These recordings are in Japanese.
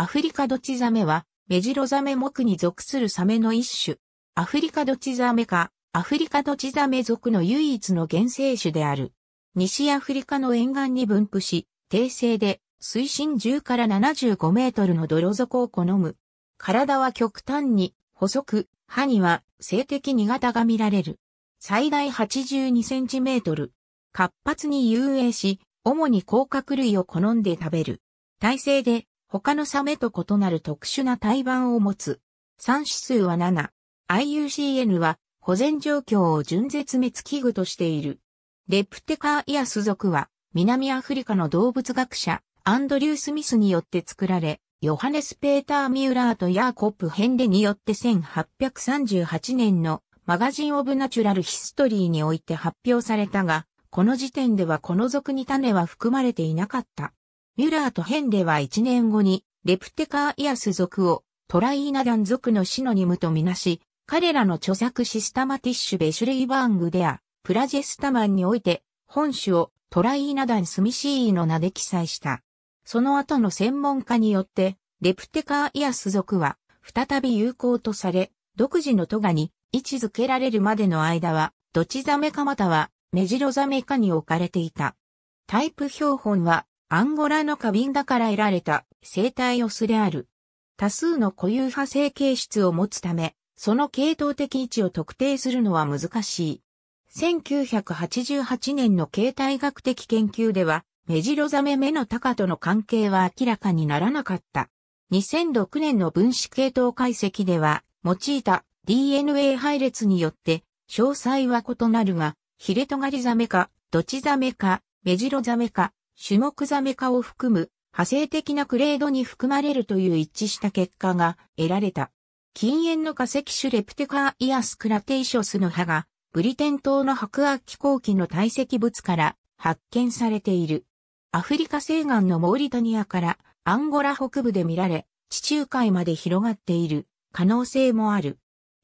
アフリカドチザメは、メジロザメ目に属するサメの一種。アフリカドチザメか、アフリカドチザメ属の唯一の原生種である。西アフリカの沿岸に分布し、低性で水深10から75メートルの泥底を好む。体は極端に細く、歯には性的苦型が見られる。最大82センチメートル。活発に遊泳し、主に甲殻類を好んで食べる。体勢で他のサメと異なる特殊な胎盤を持つ。産指数は7。IUCN は保全状況を純絶滅危惧としている。レプテカーイアス族は南アフリカの動物学者アンドリュー・スミスによって作られ、ヨハネス・ペーター・ミューラーとヤーコップ・ヘンレによって1838年のマガジン・オブ・ナチュラル・ヒストリーにおいて発表されたが、この時点ではこの族に種は含まれていなかった。ミュラーとヘンデは1年後に、レプテカーイアス族をトライーナダン族のシノニムとみなし、彼らの著作シスタマティッシュベシュレイバーングでア、プラジェスタマンにおいて、本種をトライーナダンスミシーの名で記載した。その後の専門家によって、レプテカーイアス族は再び有効とされ、独自のトガに位置づけられるまでの間は、どちザメかまたはメジロザメかに置かれていた。タイプ標本はアンゴラの花瓶だから得られた生態オスである。多数の固有派生形質を持つため、その系統的位置を特定するのは難しい。1988年の形態学的研究では、メジロザメ目の鷹との関係は明らかにならなかった。2006年の分子系統解析では、用いた DNA 配列によって、詳細は異なるが、ヒレトガリザメか、ドチザメか、メジロザメか、種目ザメ化を含む派生的なクレードに含まれるという一致した結果が得られた。禁煙の化石種レプテカーイアスクラテイショスの歯がブリテン島の白亜紀後期の堆積物から発見されている。アフリカ西岸のモーリタニアからアンゴラ北部で見られ、地中海まで広がっている可能性もある。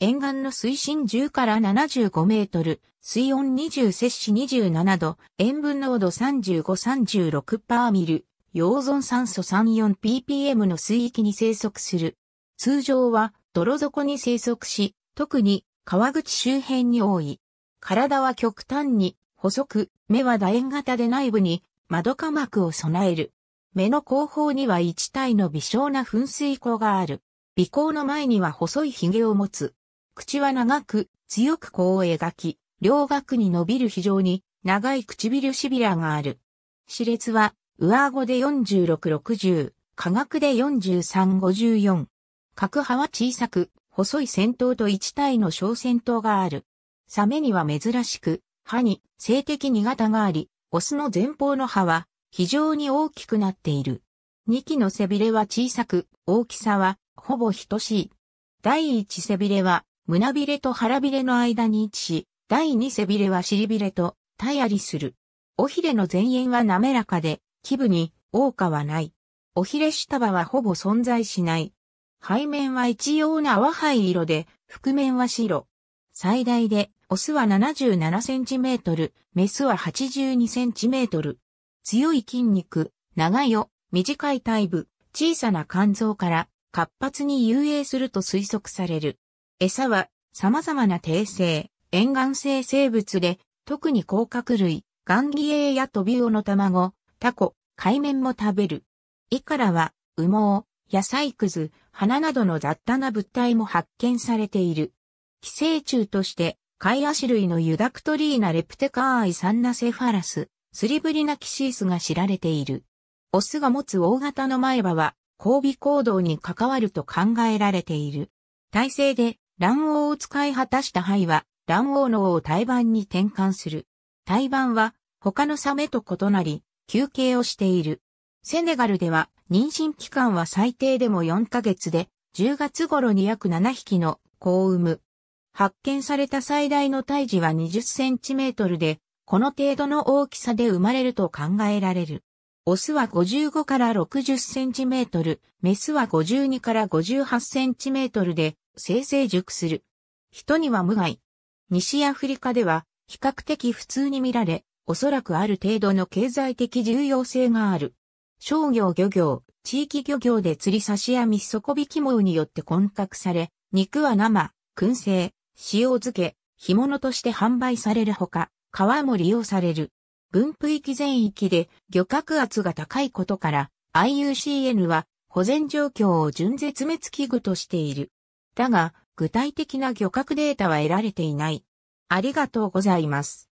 沿岸の水深10から75メートル、水温20摂氏27度、塩分濃度3536パーミル、溶存酸素 34ppm の水域に生息する。通常は泥底に生息し、特に川口周辺に多い。体は極端に細く、目は楕円型で内部に窓下膜を備える。目の後方には一体の微小な噴水口がある。微行の前には細い髭を持つ。口は長く、強く弧を描き、両顎に伸びる非常に長い唇しびらがある。歯列は、上顎で4660、下顎で4354。角歯は小さく、細い先頭と一体の小先頭がある。サメには珍しく、歯に性的苦型があり、オスの前方の歯は非常に大きくなっている。2期の背びれは小さく、大きさはほぼ等しい。第1背びれは胸びれと腹びれの間に位置し、第二背びれは尻びれと体ありする。尾ひれの前縁は滑らかで、基部に王歌はない。尾ひれ下場はほぼ存在しない。背面は一様な淡灰色で、覆面は白。最大で、オスは77センチメートル、メスは82センチメートル。強い筋肉、長い尾、短い体部、小さな肝臓から活発に遊泳すると推測される。餌は様々な定生、沿岸性生物で、特に甲殻類、ガンギエイやトビウオの卵、タコ、海綿も食べる。イカラは、羽毛、野菜くず、花などの雑多な物体も発見されている。寄生虫として、貝シ類のユダクトリーナレプテカーイサンナセファラス、スリブリナキシースが知られている。オスが持つ大型の前歯は、交尾行動に関わると考えられている。体制で卵黄を使い果たした肺は、卵黄のを胎盤に転換する。胎盤は、他のサメと異なり、休憩をしている。セネガルでは、妊娠期間は最低でも4ヶ月で、10月頃に約7匹の子を産む。発見された最大の胎児は20センチメートルで、この程度の大きさで生まれると考えられる。オスは55から60センチメートル、メスは52から58センチメートルで、生成熟する。人には無害。西アフリカでは比較的普通に見られ、おそらくある程度の経済的重要性がある。商業漁業、地域漁業で釣り差し網底引き網によって混獲され、肉は生、燻製、塩漬け、干物として販売されるほか、皮も利用される。分布域全域で漁獲圧が高いことから、IUCN は保全状況を準絶滅危惧としている。だが、具体的な漁獲データは得られていない。ありがとうございます。